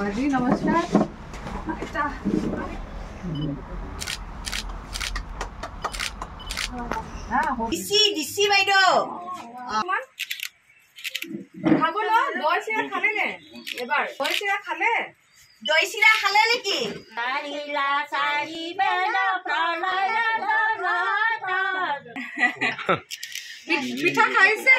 বাজি নমস্কার দিছি দিছি বাইদেউ খাব ন দৈ চিৰা খালে নে এবাৰ চিৰা খালে দৈ চিৰা খালে নেকি চাৰিলা চাৰি বেলা প্ৰলয় পিঠা খাইছে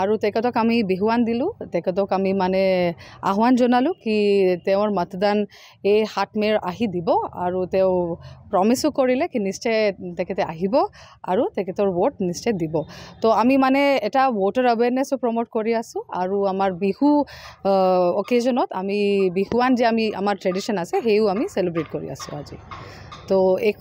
আৰু তেখেতক আমি বিহুৱান দিলোঁ তেখেতক আমি মানে আহ্বান জনালোঁ কি তেওঁৰ মতদান এই সাত মে'ৰ আহি দিব আৰু তেওঁ প্ৰমিছো কৰিলে কি নিশ্চয় তেখেতে আহিব আৰু তেখেতৰ ভোট নিশ্চয় দিব তো আমি মানে এটা ভোটাৰ এৱেৰনেছো প্ৰম'ট কৰি আছোঁ আৰু আমাৰ বিহু অকেজনত আমি বিহুৱান যে আমি আমাৰ ট্ৰেডিশ্যন আছে সেয়েও আমি চেলিব্ৰেট কৰি আছোঁ আজি তো এশ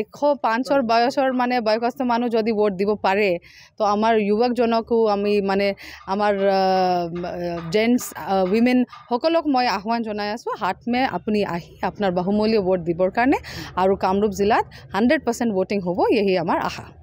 এশ পাঁচৰ বয়সৰ মানে বয়সস্থ মানুহ যদি ভোট দিব পাৰে তো আমাৰ যুৱকজনকো আমি মানে আমাৰ জেণ্টছ উইমেন সকলক মই আহ্বান জনাই আছোঁ হাত মে আপুনি আহি আপোনাৰ বাহুমূল্য ভোট দিবৰ কাৰণে আৰু কামৰূপ জিলাত হাণ্ড্ৰেড পাৰ্চেণ্ট ভোটিং হ'ব এই আমাৰ আশা